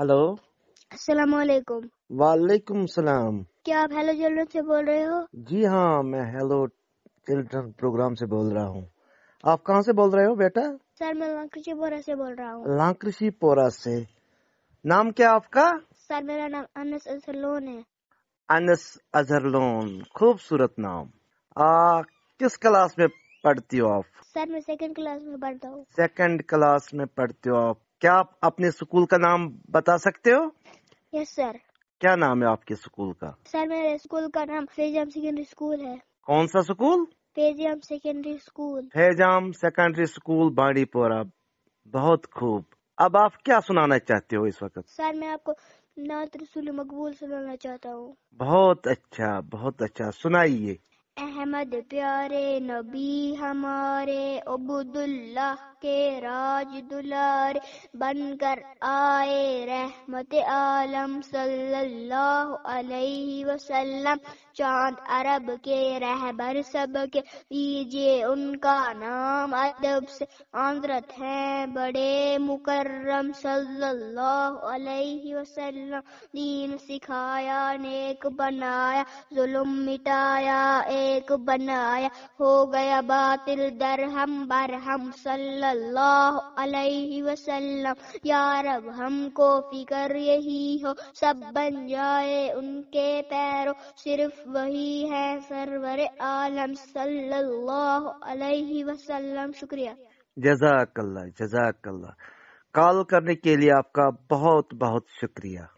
hello अस्सलाम वालेकुम वालेकुम सलाम क्या आप हेलो चिल्ड्रन से बोल रहे हो जी हाँ मैं हेलो चिल्ड्रन प्रोग्राम से बोल रहा हूँ आप कहाँ से बोल रहे हो बेटा सर मैं लाकृषि पोरा से बोल रहा हूँ लाकृषि पोरा से नाम क्या आपका सर मेरा नाम अनस अजहरलोन है अनस अजहरलोन खूबसूरत नाम आ, किस क्लास में पढ़ती हो आप सर मैं सेकंड क्लास में पढ़ता हूँ सेकंड क्लास में पढ़ती हो आप क्या आप अपने स्कूल का नाम बता सकते हो यस सर क्या नाम है आपके स्कूल का सर मेरे स्कूल का नाम फेजाम सेकेंडरी स्कूल है कौन सा school Fezam secondary school Fezam secondary school Bandipora बहुत खूब अब आप क्या सुनाना चाहते हो इस वक्त सर मैं आपको नात रसूल मकबूल सुनाना चाहता हूँ बहुत अच्छा बहुत अच्छा सुनाइए अहमद प्यारे नबी हमारे अबुदुल्लाह के राज दुलार बनकर आए रहमत आलम सल्लल्लाहु अलैहि वसल्लम चांद अरब के रहबर सब के दीजिए उनका नाम अदब से आंद्रत है बड़े मुकर्रम सल्लल्लाहु अलैहि वसल्लम दीन सिखाया नेक बनाया जुल्म मिटाया एक बनाया हो गया बातिल दरहम बरहम सल्लल्लाहु अलैहि वसल्लम या रब हमको फिकर यही हो सब बन जाए उनके पैरों सिर्फ वही है सरवर आलम सल्लल्लाहु अलैहि वसल्लम शुक्रिया जजाकल्ला जजाकल्ला कॉल करने के लिए आपका बहुत बहुत शुक्रिया